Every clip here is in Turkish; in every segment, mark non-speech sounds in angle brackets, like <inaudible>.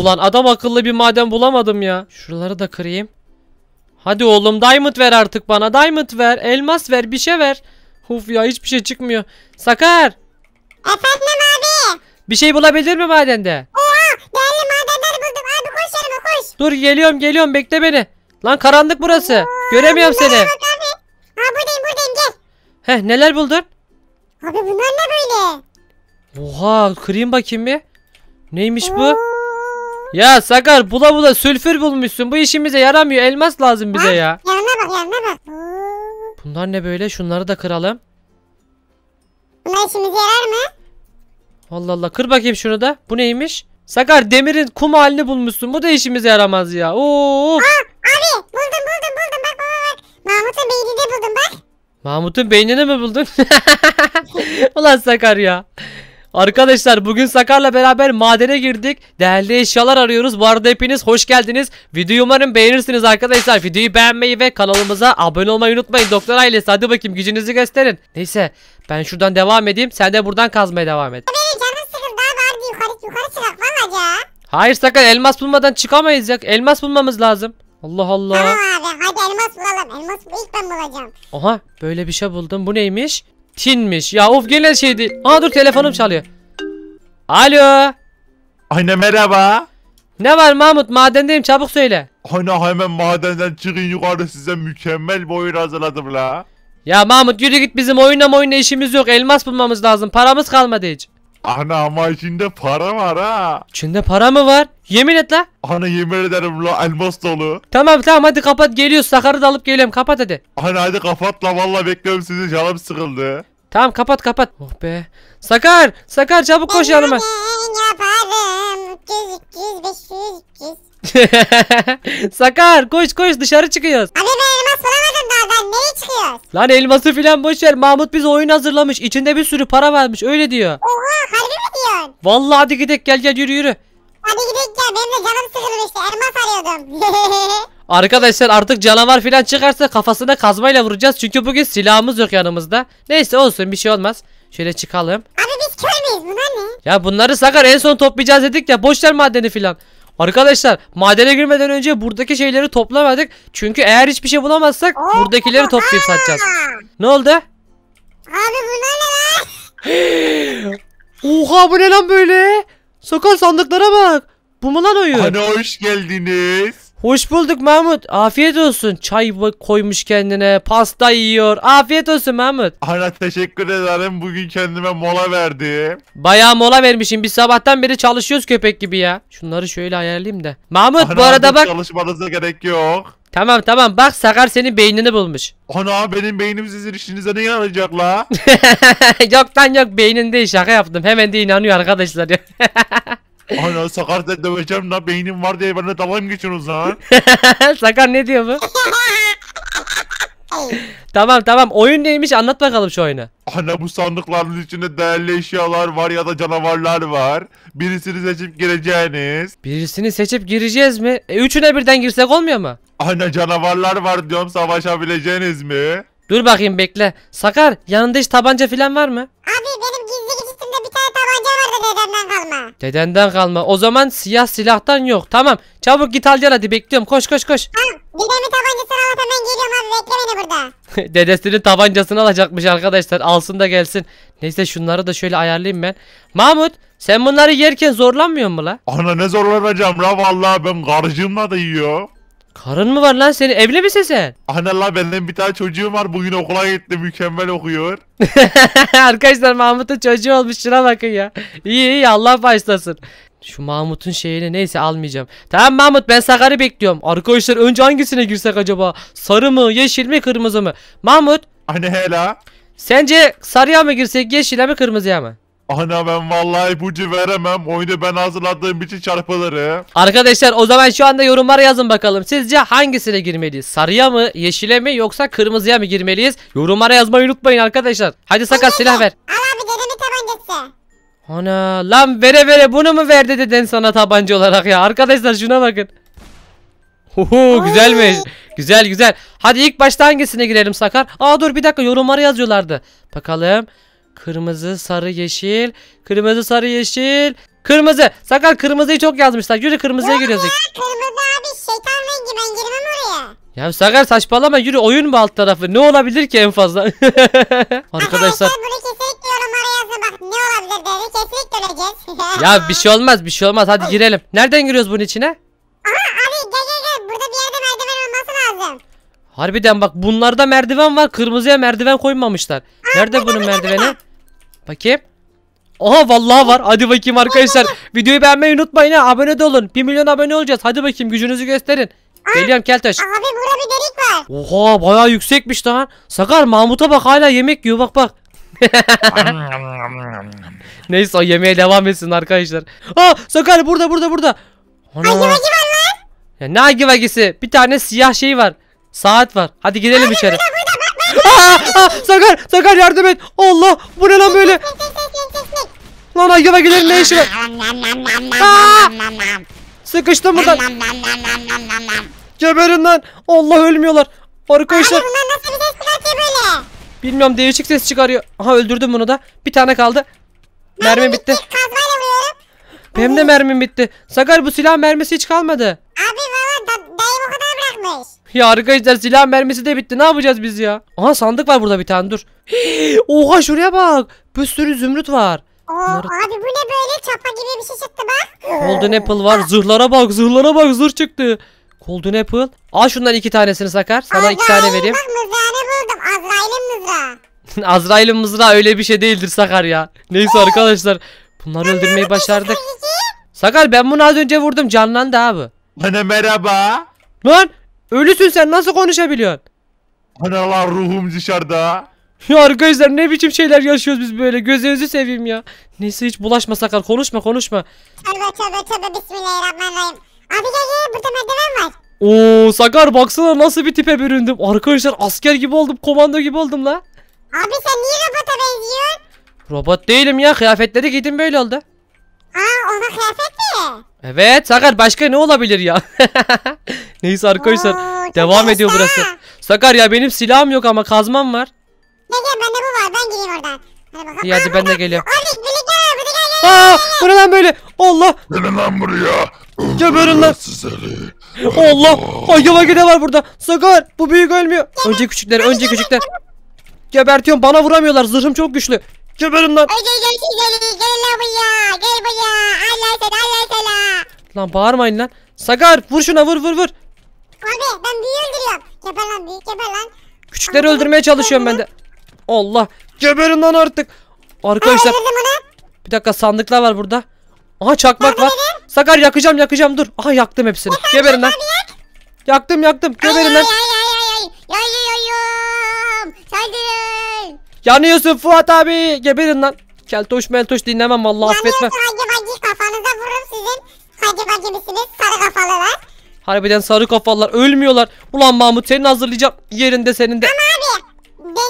Ulan adam akıllı bir maden bulamadım ya. Şuraları da kırayım. Hadi oğlum diamond ver artık bana. Diamond ver, elmas ver, bir şey ver. Uf ya hiçbir şey çıkmıyor. Sakar. Efendim abi. Bir şey bulabilir mi madende? Oha değerli madenler buldum abi koş yanıma koş. Dur geliyorum geliyorum bekle beni. Lan karanlık burası. Oo, Göremiyorum seni. abi. Ha buradayım buradayım gel. Heh neler buldun? Abi bunlar ne böyle? Oha kırayım bakayım bir. Neymiş Oo. bu? Ya Sakar bula bula sülfür bulmuşsun. Bu işimize yaramıyor. Elmas lazım bize ya. Yanına bak yanına bak. Bunlar ne böyle? Şunları da kıralım. Bunlar işimize yarar mı? Allah Allah. Kır bakayım şunu da. Bu neymiş? Sakar demirin kum halini bulmuşsun. Bu da işimize yaramaz ya. Oo. Aa, abi buldum buldum buldum. Bak bak bak. Mahmut'un beynini buldum bak. Mahmut'un beynini mi buldun? <laughs> Ulan Sakar ya. Arkadaşlar bugün Sakar'la beraber madene girdik. Değerli eşyalar arıyoruz. Bu arada hepiniz hoş geldiniz. Videoyu umarım beğenirsiniz arkadaşlar. Videoyu beğenmeyi ve kanalımıza abone olmayı unutmayın. Doktor ailesi hadi bakayım gücünüzü gösterin. Neyse ben şuradan devam edeyim. Sen de buradan kazmaya devam et. Hayır Sakar elmas bulmadan çıkamayız ya. Elmas bulmamız lazım. Allah Allah. Tamam abi hadi elmas bulalım. Elmas ilk ben bulacağım. Oha böyle bir şey buldum. Bu neymiş? Tinmiş Ya of gene şey Aa dur telefonum çalıyor. Alo. Anne merhaba. Ne var Mahmut? Madendeyim çabuk söyle. Anne hemen madenden çıkın yukarı size mükemmel bir oyun hazırladım la. Ya Mahmut yürü git bizim oyunla oyunla işimiz yok. Elmas bulmamız lazım. Paramız kalmadı hiç. Ana ama içinde para var ha. İçinde para mı var? Yemin et la. Ana yemin ederim la elmas dolu. Tamam tamam hadi kapat geliyoruz. Sakarı da alıp geliyorum kapat hadi. Ana hadi kapat la valla bekliyorum sizi canım sıkıldı. Tamam kapat kapat. Oh be. Sakar Sakar çabuk koş yanıma. <laughs> Sakar koş koş dışarı çıkıyoruz. Abi ben elmas bulamadım daha ben neye çıkıyoruz? Lan elması filan boş ver. Mahmut bize oyun hazırlamış. İçinde bir sürü para varmış öyle diyor. Oha gidelim. Vallahi hadi gidelim gel gel yürü yürü. Hadi gidelim gel benim de canım sıkılır işte elmas arıyordum. <laughs> Arkadaşlar artık canavar filan çıkarsa kafasına kazmayla vuracağız. Çünkü bugün silahımız yok yanımızda. Neyse olsun bir şey olmaz. Şöyle çıkalım. Abi biz köy müyüz bunlar ne? Ya bunları Sakar en son toplayacağız dedik ya. Boşver madeni filan. Arkadaşlar madene girmeden önce buradaki şeyleri toplamadık. Çünkü eğer hiçbir şey bulamazsak Oo, buradakileri toplayıp satacağız. Ne oldu? Abi bunlar ne lan? <gasps> <laughs> Oha bu ne lan böyle? Sakal sandıklara bak. Bu mu lan oyun? Ana hani hoş geldiniz. Hoş bulduk Mahmut. Afiyet olsun. Çay koymuş kendine. Pasta yiyor. Afiyet olsun Mahmut. Ana teşekkür ederim. Bugün kendime mola verdim. Bayağı mola vermişim. Biz sabahtan beri çalışıyoruz köpek gibi ya. Şunları şöyle ayarlayayım da. Mahmut Ana, bu arada bak. Çalışmanıza gerek yok. Tamam tamam bak Sakar senin beynini bulmuş. <laughs> Ana benim beynim sizin işinize ne yarayacak la? <laughs> yok lan yok beynin değil şaka yaptım. Hemen de inanıyor arkadaşlar. <laughs> Ana Sakar sen döveceğim la beynim var diye bana dalga geçin geçiyorsunuz lan? Sakar ne diyor bu? <laughs> tamam tamam oyun neymiş anlat bakalım şu oyunu. Ana bu sandıkların içinde değerli eşyalar var ya da canavarlar var. Birisini seçip gireceğiniz. Birisini seçip gireceğiz mi? E, üçüne birden girsek olmuyor mu? Ana canavarlar var diyorum savaşabileceğiniz mi? Dur bakayım bekle. Sakar yanında hiç tabanca falan var mı? Abi benim gizli geçişimde bir tane tabanca vardı dedemden kalma. Dedenden kalma. O zaman siyah silahtan yok. Tamam. Çabuk git al hadi bekliyorum. Koş koş koş. Tamam. Dedemin tabancasını alıp hemen geliyorum abi. Bekle beni burada. <laughs> Dedesinin tabancasını alacakmış arkadaşlar. Alsın da gelsin. Neyse şunları da şöyle ayarlayayım ben. Mahmut sen bunları yerken zorlanmıyor mu la? Ana ne zorlanacağım la vallahi ben karıcığımla da yiyor. Karın mı var lan senin? Evli misin sen? <laughs> Anne la benden bir tane çocuğum var. Bugün okula gitti. Mükemmel okuyor. <laughs> Arkadaşlar Mahmut'un çocuğu olmuş. Şuna bakın ya. İyi iyi Allah başlasın. Şu Mahmut'un şeyini neyse almayacağım. Tamam Mahmut ben Sakar'ı bekliyorum. Arkadaşlar önce hangisine girsek acaba? Sarı mı, yeşil mi, kırmızı mı? Mahmut. Anne hela. Sence sarıya mı girsek, yeşile mi, kırmızıya mı? Ana ben vallahi ipucu veremem. Oyunu ben hazırladığım için çarpılırım. Arkadaşlar o zaman şu anda yorumlara yazın bakalım. Sizce hangisine girmeliyiz? Sarıya mı, yeşile mi yoksa kırmızıya mı girmeliyiz? Yorumlara yazmayı unutmayın arkadaşlar. Hadi sakat silah ver. Al abi dedemin tabancası. Ana lan vere vere bunu mu verdi deden sana tabanca olarak ya. Arkadaşlar şuna bakın. Huhu güzelmiş. Güzel güzel. Hadi ilk başta hangisine girelim Sakar? Aa dur bir dakika yorumlara yazıyorlardı. Bakalım. Kırmızı, sarı, yeşil. Kırmızı, sarı, yeşil. Kırmızı. Sakar kırmızıyı çok yazmışlar. Yürü kırmızıya Yok giriyoruz. Ya, kırmızı abi şeytan rengi ben girmem oraya. Ya Sakar saçmalama yürü oyun mu alt tarafı? Ne olabilir ki en fazla? <laughs> Arkadaşlar. bunu kesinlikle yorumlara yazın bak ne olabilir dedi. Kesinlikle öleceğiz. <laughs> ya bir şey olmaz bir şey olmaz hadi girelim. Nereden giriyoruz bunun içine? abi gel gel burada bir merdiven olması lazım. Harbiden bak bunlarda merdiven var. Kırmızıya merdiven koymamışlar. Nerede bunun merdiveni? Bakayım. Oha vallahi var. Hadi bakayım arkadaşlar. Videoyu beğenmeyi unutmayın ha. Abone de olun. 1 milyon abone olacağız. Hadi bakayım gücünüzü gösterin. Geliyorum Keltaş. Abi burada bir delik var. Oha bayağı yüksekmiş lan. Sakar Mahmut'a bak hala yemek yiyor bak bak. <laughs> Neyse o yemeğe devam etsin arkadaşlar. Aa Sakar burada burada burada. Ana. Hagi var lan. Ya ne hagi vagisi? Bir tane siyah şey var. Saat var. Hadi gidelim abi, içeri. Sakar Sakar yardım et. Allah bu ne lan böyle? Lan ayıla gidelim ne işi var? Aa! Sıkıştım buradan. Geberin lan. Allah ölmüyorlar. Arkadaşlar. bunlar nasıl bir ses çıkartıyor böyle? Bilmiyorum değişik ses çıkarıyor. Aha öldürdüm bunu da. Bir tane kaldı. Mermi bitti. Kazmayla vuruyorum. Benim de mermim bitti. Sakar bu silah mermisi hiç kalmadı. Abi valla da, dayım o kadar varmış. Ya arkadaşlar silah mermisi de bitti. Ne yapacağız biz ya? Aha sandık var burada bir tane dur. <gasps> oha şuraya bak. Bir sürü zümrüt var. Oo, Abi bu ne böyle çapa gibi bir şey çıktı bak. Golden Apple var. Zırhlara bak zırhlara bak zırh çıktı. Golden Apple. Al şundan iki tanesini Sakar. Sana Azrail, iki tane vereyim. Bak mızrağını buldum. Azrail'in mızrağı. <laughs> Azrail'in mızrağı öyle bir şey değildir Sakar ya. Neyse ee? arkadaşlar. Bunları öldürmeyi başardık. Sakar ben bunu az önce vurdum. Canlandı abi. Bana merhaba. Lan Ölüsün sen nasıl konuşabiliyorsun? Analar ruhum dışarıda. Ya arkadaşlar ne biçim şeyler yaşıyoruz biz böyle gözlerinizi seveyim ya. Neyse hiç bulaşma sakar konuşma konuşma. Tövbe tövbe tövbe bismillahirrahmanirrahim. Abi gel gel burada merdiven var. Oo Sakar baksana nasıl bir tipe büründüm. Arkadaşlar asker gibi oldum komando gibi oldum la. Abi sen niye robota benziyorsun? Robot değilim ya kıyafetleri giydim böyle oldu. Aa ona kıyafet mi? Evet Sakar başka ne olabilir ya? <laughs> Neyse arkadaşlar Oo, devam çok ediyor burası. Sakar ya benim silahım yok ama kazmam var. Ne gel bende bu var ben gireyim oradan. Hadi İyi hadi ben de geliyorum. Abi gel böyle? Allah. Gelin lan buraya. Geberin lan. Allah. Ayıva gide var burada. Sakar bu büyük ölmüyor. Önce küçükler önce küçükler. Gebertiyorum bana vuramıyorlar zırhım çok güçlü. Geberin lan. Gel gel gel gel lan buraya. Gel buraya. Allah sana Allah sana. Lan bağırmayın lan. Sakar vur şuna vur vur vur. Abi ben büyüğü öldürüyorum. Geber lan büyük geber lan. Küçükleri Abi, öldürmeye çalışıyorum ben de. Allah. Geberin lan artık. Arkadaşlar. Aa, bir dakika sandıklar var burada. Aha çakmak var. Sakar yakacağım yakacağım dur. Aha yaktım hepsini. Yakar, Geberin lan. Yak. Yaktım yaktım. Geberin lan. Yanıyorsun Fuat abi. Geberin lan. Keltoş meltoş dinlemem vallahi affetme. Yanıyorsun hacı bacı kafanıza vururum sizin. Hacı bacı misiniz sarı kafalılar. Harbiden sarı kafalar ölmüyorlar. Ulan Mahmut seni hazırlayacağım. Yerinde senin de. Ama abi. De,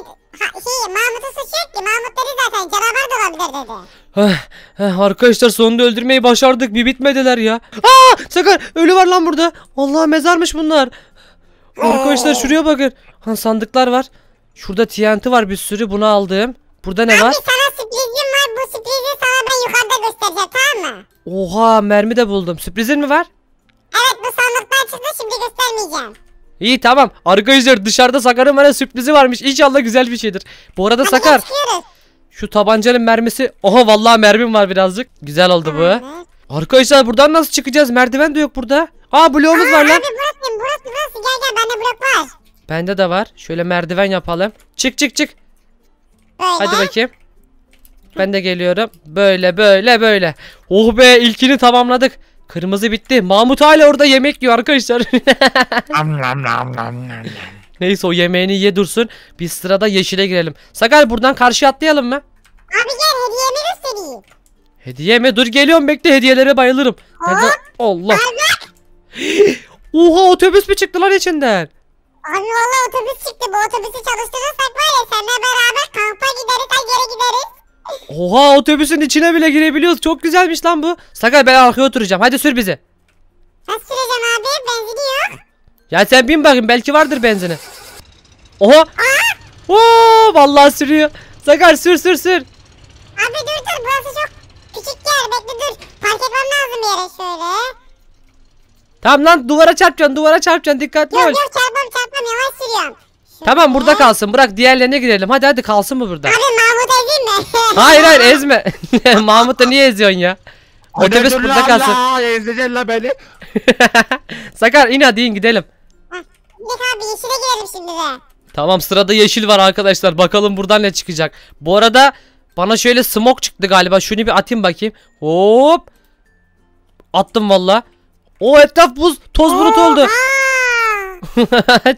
ha, şey Mahmut'u suç yok ki. Mahmut dedi zaten canavar da olabilir dedi. Heh, heh, arkadaşlar sonunda öldürmeyi başardık. Bir bitmediler ya. Aa sakın ölü var lan burada. Allah mezarmış bunlar. Arkadaşlar şuraya bakın. Ha, sandıklar var. Şurada TNT var bir sürü bunu aldım. Burada ne Abi var? sana sürprizim var. Bu sürprizi sana ben yukarıda göstereceğim tamam mı? Oha mermi de buldum. Sürprizin mi var? Evet bu ama şimdi göstermeyeceğim. İyi tamam. Arkadaşlar dışarıda Sakar'ın bana sürprizi varmış. İnşallah güzel bir şeydir. Bu arada Hadi Sakar. Şu tabancanın mermisi. Oha vallahi mermim var birazcık. Güzel oldu bu. Hı. Arkadaşlar buradan nasıl çıkacağız? Merdiven de yok burada. Aa bloğumuz Aa, var lan. Abi burası, burası, burası. Gel gel bende blok var. Bende de var. Şöyle merdiven yapalım. Çık çık çık. Böyle. Hadi bakayım. Ben de geliyorum. Böyle böyle böyle. Oh be ilkini tamamladık. Kırmızı bitti. Mahmut hala orada yemek yiyor arkadaşlar. <laughs> nam nam nam nam nam. Neyse o yemeğini ye dursun. Biz sırada yeşile girelim. Sakar buradan karşı atlayalım mı? Abi gel hediyemi göstereyim. Hediye mi? Dur geliyorum bekle hediyelere bayılırım. Hop. Nereden? Allah. <gasps> Oha otobüs mü çıktı lan içinden? Abi valla otobüs çıktı. Bu otobüsü çalıştırırsak var ya seninle beraber kampa gideriz, ha geri gideriz. Oha otobüsün içine bile girebiliyoruz. Çok güzelmiş lan bu. Sakar ben arkaya oturacağım. Hadi sür bizi. Nasıl süreceğim abi? Benzini yok. Ya sen bin bakayım. Belki vardır benzini. Oha. Aa! Oo, vallahi sürüyor. Sakar sür sür sür. Abi dur dur. Burası çok küçük yer. Bekle dur. Park etmem lazım yere şöyle. Tamam lan duvara çarpacaksın. Duvara çarpacaksın. Dikkatli yok, ol. Yok yok çarpmam çarpmam. Yavaş sürüyorum. Şöyle. Tamam burada kalsın. Bırak diğerlerine girelim. Hadi hadi kalsın mı burada? Abi hayır hayır ezme. <laughs> Mahmut'u niye eziyorsun ya? Otobüs burada kalsın. Ezeceksin la beni. <laughs> Sakar in hadi in gidelim. Git abi yeşile girelim şimdi de. Tamam sırada yeşil var arkadaşlar. Bakalım buradan ne çıkacak. Bu arada bana şöyle smoke çıktı galiba. Şunu bir atayım bakayım. Hop. Attım valla. O etraf buz. Toz bulut oldu.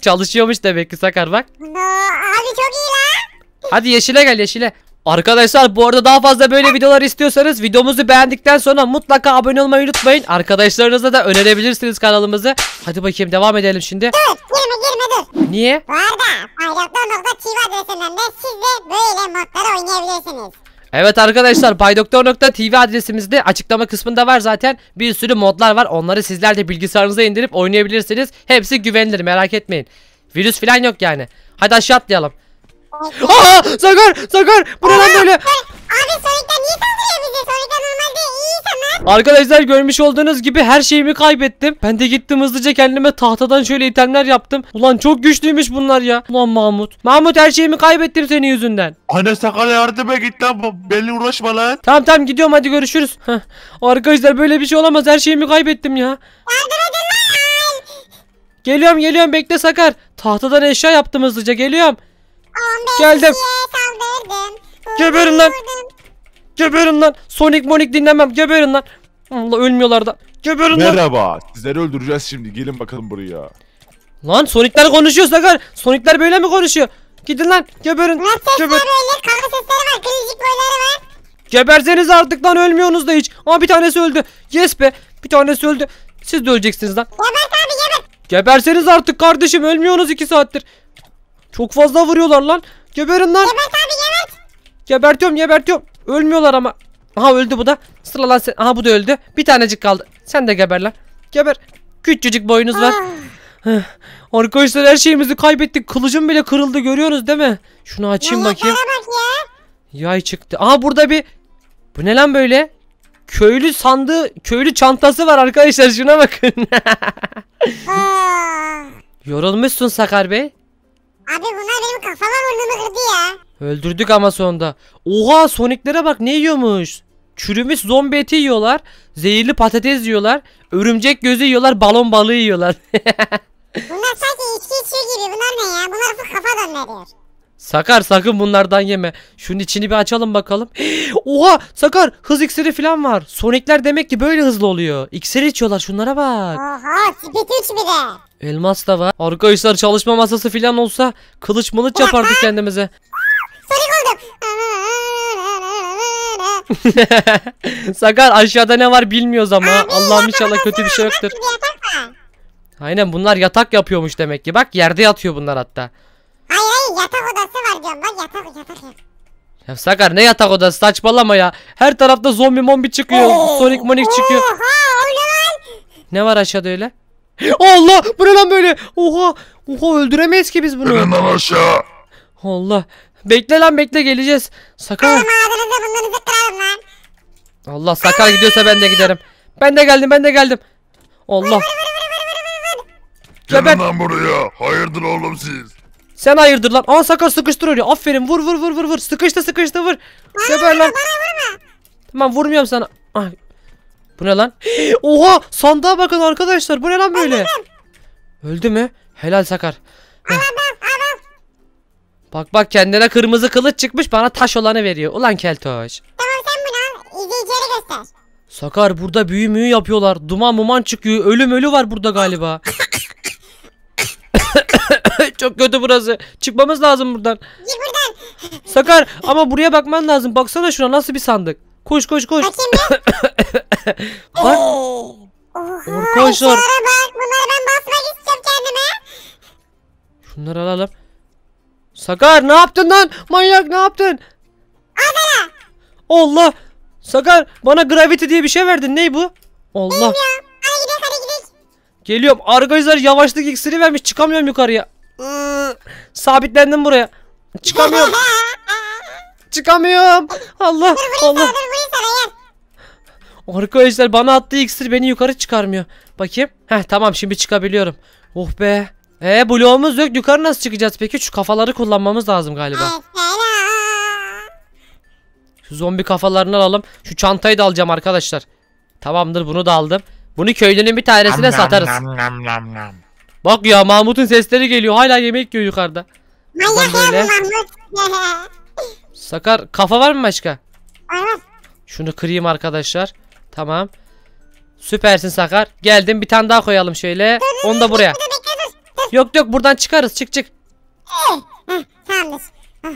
<laughs> Çalışıyormuş demek ki Sakar bak. No, abi çok iyi lan. Hadi yeşile gel yeşile. Arkadaşlar bu arada daha fazla böyle videolar istiyorsanız videomuzu beğendikten sonra mutlaka abone olmayı unutmayın. Arkadaşlarınıza da önerebilirsiniz kanalımızı. Hadi bakayım devam edelim şimdi. Dur girme girme dur. Niye? Bu arada bayraklar.tv adresinden de siz de böyle modlara oynayabilirsiniz. Evet arkadaşlar baydoktor.tv adresimizde açıklama kısmında var zaten bir sürü modlar var onları sizler de bilgisayarınıza indirip oynayabilirsiniz. Hepsi güvenilir merak etmeyin. Virüs falan yok yani. Hadi aşağı atlayalım. Aha! Sakar! Sakar! Bu ne böyle? Abi Sonic'ten niye saldırıyor bize? Sonic'ten normalde iyi sana. Arkadaşlar görmüş olduğunuz gibi her şeyimi kaybettim. Ben de gittim hızlıca kendime tahtadan şöyle itemler yaptım. Ulan çok güçlüymüş bunlar ya. Ulan Mahmut. Mahmut her şeyimi kaybettim senin yüzünden. Anne sakal yardıma git lan. Benimle uğraşma lan. Tamam tamam gidiyorum hadi görüşürüz. Heh. Arkadaşlar böyle bir şey olamaz. Her şeyimi kaybettim ya. Yardım edin lan. Geliyorum geliyorum bekle Sakar. Tahtadan eşya yaptım hızlıca geliyorum. Geldim. Saldırdım. Geberin lan. Geberin lan. Sonic Monik dinlemem. Geberin lan. Allah ölmüyorlar da. Geberin lan. Merhaba. Sizleri öldüreceğiz şimdi. Gelin bakalım buraya. Lan Sonic'ler konuşuyor Sakar. Sonic'ler böyle mi konuşuyor? Gidin lan. Geberin. Lan sesler Geber. öyle. Kavga sesleri var. Kılıcık boyları var. Geberseniz artık lan ölmüyorsunuz da hiç. Ama bir tanesi öldü. Yes be. Bir tanesi öldü. Siz de öleceksiniz lan. Gebert abi gebert. Geberseniz artık kardeşim ölmüyorsunuz iki saattir. Çok fazla vuruyorlar lan. Geberin lan. Gebert abi gebert. Gebertiyorum gebertiyorum. Ölmüyorlar ama. Aha öldü bu da. Sıra lan sen. Aha bu da öldü. Bir tanecik kaldı. Sen de geber lan. Geber. Küçücük boyunuz var. Ah. Arkadaşlar her şeyimizi kaybettik. Kılıcım bile kırıldı görüyoruz değil mi? Şunu açayım Yayaklara bakayım. bak ya. Yay çıktı. Aha burada bir. Bu ne lan böyle? Köylü sandığı, köylü çantası var arkadaşlar şuna bakın. <laughs> Ah. Yorulmuşsun Sakar Bey. Abi bunlar benim kafama burnumu kırdı ya. Öldürdük ama sonunda. Oha Sonic'lere bak ne yiyormuş. Çürümüş zombi eti yiyorlar. Zehirli patates yiyorlar. Örümcek gözü yiyorlar. Balon balığı yiyorlar. <laughs> bunlar sanki içki içiyor gibi. Bunlar ne ya? Bunlar full kafa dönmeriyor. Sakar sakın bunlardan yeme. Şunun içini bir açalım bakalım. <gasps> Oha Sakar hız iksiri falan var. Sonic'ler demek ki böyle hızlı oluyor. İksir içiyorlar şunlara bak. Oha speed 3 bir de. Elmas da var. Arkadaşlar çalışma masası falan olsa kılıç mılıç yapardık kendimize. <laughs> <laughs> Sakar aşağıda ne var bilmiyoruz ama. Allah'ım inşallah kötü bir şey yoktur. Aynen bunlar yatak yapıyormuş demek ki. Bak yerde yatıyor bunlar hatta. Hayır hayır yatak odası var diyorum. Bak yatak yatak yatak. Ya Sakar ne yatak odası saçmalama ya. Her tarafta zombi mombi çıkıyor. Sonic monik çıkıyor. Ne var aşağıda öyle? Allah bu ne lan böyle? Oha. Oha öldüremeyiz ki biz bunu. İnin aşağı. Allah. Bekle lan bekle geleceğiz. Sakar. Ağzınıza bunları zıkkıralım lan. Allah Sakar gidiyorsa ben de giderim. Ben de geldim ben de geldim. Allah. Gelin Geber. lan buraya. Hayırdır oğlum siz? Sen hayırdır lan. Aa Sakar sıkıştırıyor. öyle. Aferin vur vur vur vur vur. Sıkıştı sıkıştı vur. Geber lan. Bana vurma. Tamam vurmuyorum sana. Ah, bu ne lan? <gasps> Oha sandığa bakın arkadaşlar. Bu ne lan böyle? Öldü mü? Helal Sakar. Bak bak kendine kırmızı kılıç çıkmış bana taş olanı veriyor. Ulan keltoş. Tamam sen bunu al. İzleyicilere göster. Sakar burada büyü müyü yapıyorlar. Duman muman çıkıyor. Ölüm ölü var burada galiba. <laughs> Çok kötü burası. Çıkmamız lazım buradan. Gir buradan. Sakar ama buraya bakman lazım. Baksana şuna nasıl bir sandık. Koş koş koş. Bakayım bir. Lan. <coughs> Arkadaşlar. Şunlara bak. Bunları ben basmak istiyorum kendime. Şunları alalım. Sakar ne yaptın lan? Manyak ne yaptın? Adana. Allah. Sakar bana gravity diye bir şey verdin. Ney bu? Allah. Bilmiyorum. Hadi gidelim hadi gidelim. Geliyorum. Arkadaşlar yavaşlık iksiri vermiş. Çıkamıyorum yukarıya. Iı, hmm. sabitlendim buraya. Çıkamıyorum. <laughs> Çıkamıyorum. Allah Allah. Arkadaşlar bana attığı iksir beni yukarı çıkarmıyor. Bakayım. Heh tamam şimdi çıkabiliyorum. Oh be. Ee bloğumuz yok. Yukarı nasıl çıkacağız peki? Şu kafaları kullanmamız lazım galiba. Şu zombi kafalarını alalım. Şu çantayı da alacağım arkadaşlar. Tamamdır bunu da aldım. Bunu köylünün bir tanesine nam, satarız. Nam, nam, nam, nam. Bak ya Mahmut'un sesleri geliyor. Hala yemek yiyor yukarıda. Manyak ya Mahmut. <laughs> Sakar kafa var mı başka? Aynen. Şunu kırayım arkadaşlar. Tamam. Süpersin Sakar. Geldim bir tane daha koyalım şöyle. Dur, Onu da buraya. Dur, dur, dur, dur. Yok yok buradan çıkarız çık çık. Eh, eh, tamamdır. Ah.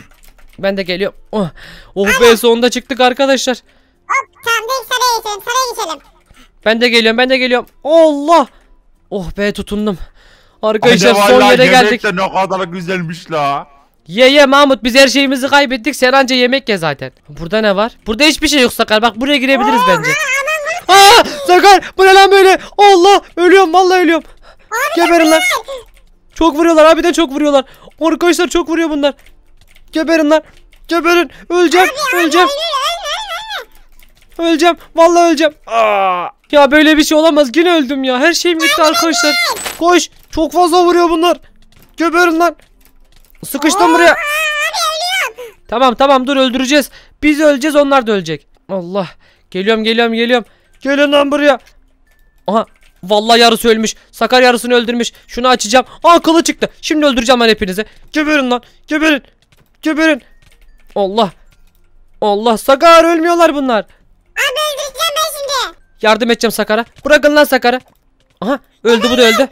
Ben de geliyorum. Oh, oh be sonunda çıktık arkadaşlar. Hop tamam saraya geçelim saraya geçelim. Ben de geliyorum ben de geliyorum. Allah. Oh be tutundum. Arkadaşlar son yere geldik. ne kadar güzelmiş la. Ye ye Mahmut biz her şeyimizi kaybettik. Sen anca yemek ye zaten. Burada ne var? Burada hiçbir şey yok Sakar. Bak buraya girebiliriz bence. Aa, Sakar bu ne lan böyle? Allah ölüyorum vallahi ölüyorum. Geberin lan. Çok vuruyorlar abi abiden çok vuruyorlar. Arkadaşlar çok vuruyor bunlar. Geberin lan. Geberin. Öleceğim. Abi, öleceğim. Öleceğim. Vallahi öleceğim. Aa. Ya böyle bir şey olamaz. Yine öldüm ya. Her şeyim gitti arkadaşlar. Koş. Çok fazla vuruyor bunlar. Geberin lan. Sıkıştım buraya. Tamam tamam dur öldüreceğiz. Biz öleceğiz onlar da ölecek. Allah. Geliyorum geliyorum geliyorum. Gelin lan buraya. Aha. Vallahi yarısı ölmüş. Sakar yarısını öldürmüş. Şunu açacağım. Aa çıktı. Şimdi öldüreceğim ben hepinizi. Geberin lan. Geberin. Geberin. Allah. Allah. Sakar ölmüyorlar bunlar. Abi öldüreceğim ben şimdi. Yardım edeceğim Sakar'a. Bırakın lan Sakar'a. Aha öldü bu da öldü.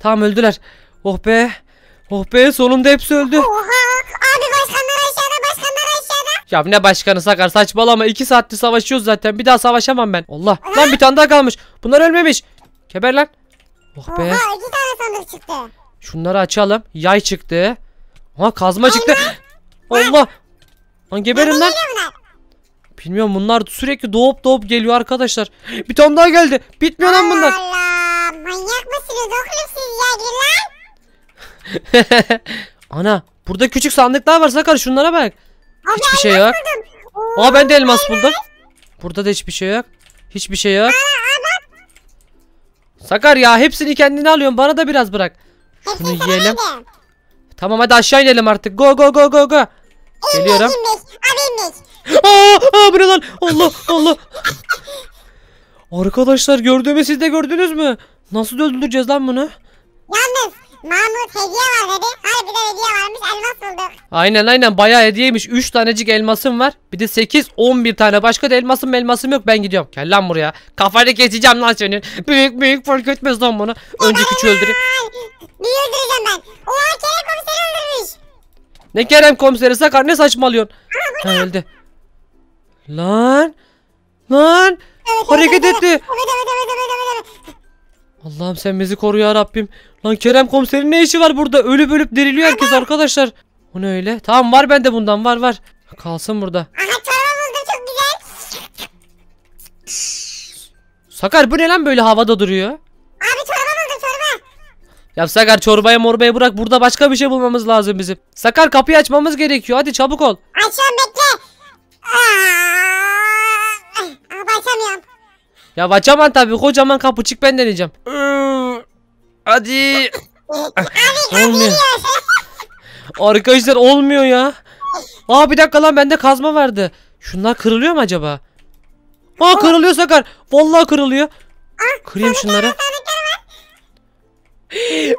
Tamam öldüler. Oh be. Oh be sonunda hepsi öldü. Oha. Abi başkanlar aşağıda başkanlar aşağıda. Ya ne başkanı Sakar saçmalama. 2 saattir savaşıyoruz zaten. Bir daha savaşamam ben. Allah. Lan bir tane daha kalmış. Bunlar ölmemiş. Keber lan. Oh be. Oha iki tane sandık çıktı. Şunları açalım. Yay çıktı. Ha kazma çıktı. Allah. Lan geberin lan. Bilmiyorum bunlar sürekli doğup doğup geliyor arkadaşlar. Bir tane daha geldi. Bitmiyor lan bunlar. Allah Allah. Manyak mısınız oğlum siz ya lan. <laughs> Ana burada küçük sandıklar var Sakar şunlara bak. Abi, hiçbir şey yok. Oo, Aa ben de elmas buldum. Burada da hiçbir şey yok. Hiçbir şey yok. Sakar ya hepsini kendine alıyorsun bana da biraz bırak. Şunu Hepsini yiyelim. sana Tamam hadi aşağı inelim artık. Go go go go go. Geliyorum. İnmek, bu ne lan? Allah Allah. Arkadaşlar gördüğümü siz de gördünüz mü? Nasıl öldüreceğiz lan bunu? Yalnız Mahmut hediye var dedi. de hediye varmış elmas bulduk. Aynen aynen bayağı hediyeymiş. 3 tanecik elmasım var. Bir de 8 11 tane. Başka da elmasım elmasım yok. Ben gidiyorum. Gel lan buraya. Kafayı keseceğim lan senin. Büyük büyük fark etmez lan bunu. Önce küçüğü öldüreyim. Bir öldüreceğim ben. Oha Kerem komiseri öldürmüş. Ne Kerem komiseri sakar ne saçmalıyorsun. Ha, öldü. Lan. Lan. Evet, Hareket evet, etti. Evet, evet, evet, evet, evet. Allah'ım sen bizi koru ya Rabbim. Lan Kerem komiserin ne işi var burada? Ölüp ölüp diriliyor herkes arkadaşlar. Bu ne öyle? Tamam var bende bundan var var. Kalsın burada. Aha çorba buldum çok güzel. Sakar bu ne lan böyle havada duruyor? Abi çorba buldum çorba. Ya Sakar çorbaya morbaya bırak burada başka bir şey bulmamız lazım bizim. Sakar kapıyı açmamız gerekiyor hadi çabuk ol. Açıyorum bekle. Aa, Abi açamıyorum. Ya açaman tabii kocaman kapı çık ben deneyeceğim. Ee, Hadi. olmuyor. Arkadaşlar olmuyor ya. Aa bir dakika lan bende kazma vardı. Şunlar kırılıyor mu acaba? Aa kırılıyor Sakar. Vallahi kırılıyor. Kırayım şunları.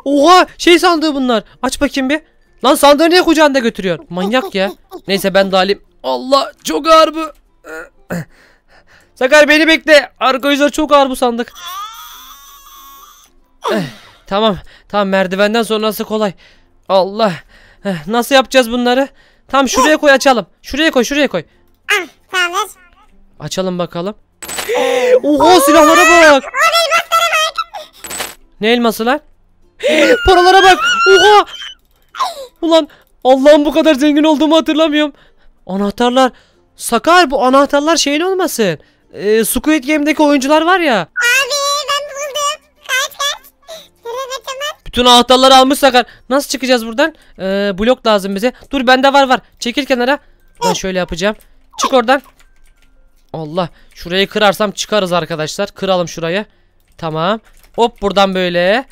<gasps> Oha şey sandığı bunlar. Aç bakayım bir. Lan sandığı niye kucağında götürüyor? Manyak ya. Neyse ben de Allah çok ağır bu. Sakar beni bekle. Arkadaşlar çok ağır bu sandık. <laughs> Tamam. Tamam merdivenden sonrası kolay. Allah. Heh, nasıl yapacağız bunları? Tam şuraya koy açalım. Şuraya koy şuraya koy. Ah, Tamamdır. Açalım bakalım. <gasps> Oha silahlara bak. bak. Ne elması lan? <gasps> Paralara bak. Oha. Ulan Allah'ım bu kadar zengin olduğumu hatırlamıyorum. Anahtarlar. Sakar bu anahtarlar şeyin olmasın. Ee, Squid Game'deki oyuncular var ya. Abi Bütün anahtarları almış Sakar. Nasıl çıkacağız buradan? Ee, blok lazım bize. Dur bende var var. Çekil kenara. Ben oh. şöyle yapacağım. Çık oradan. Allah. Şurayı kırarsam çıkarız arkadaşlar. Kıralım şurayı. Tamam. Hop buradan böyle.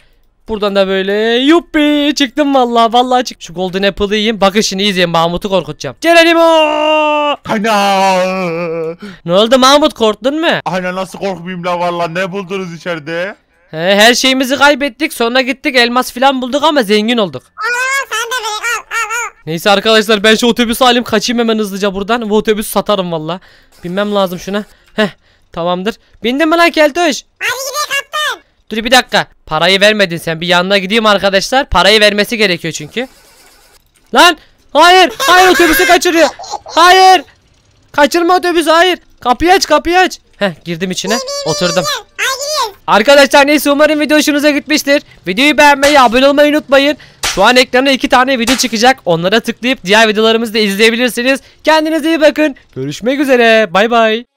Buradan da böyle yuppi çıktım vallahi vallahi çık. Şu golden apple'ı yiyeyim. Bakın şimdi izleyin Mahmut'u korkutacağım. Geronimo! Ana! Ne oldu Mahmut korktun mu? Aynen nasıl korkmayayım la vallahi. ne buldunuz içeride? He, her şeyimizi kaybettik. Sonra gittik elmas filan bulduk ama zengin olduk. Aa, Neyse arkadaşlar ben şu otobüsü alayım kaçayım hemen hızlıca buradan. Bu otobüsü satarım valla. Binmem lazım şuna. Heh tamamdır. Bindin mi lan Keltoş? Hadi gidelim kaptan. Dur bir dakika. Parayı vermedin sen. Bir yanına gideyim arkadaşlar. Parayı vermesi gerekiyor çünkü. Lan hayır hayır otobüsü kaçırıyor. Hayır. Kaçırma otobüsü hayır. Kapıyı aç kapıyı aç. Heh girdim içine. Oturdum. Arkadaşlar neyse umarım video hoşunuza gitmiştir. Videoyu beğenmeyi, abone olmayı unutmayın. Şu an ekrana iki tane video çıkacak. Onlara tıklayıp diğer videolarımızı da izleyebilirsiniz. Kendinize iyi bakın. Görüşmek üzere. Bay bay.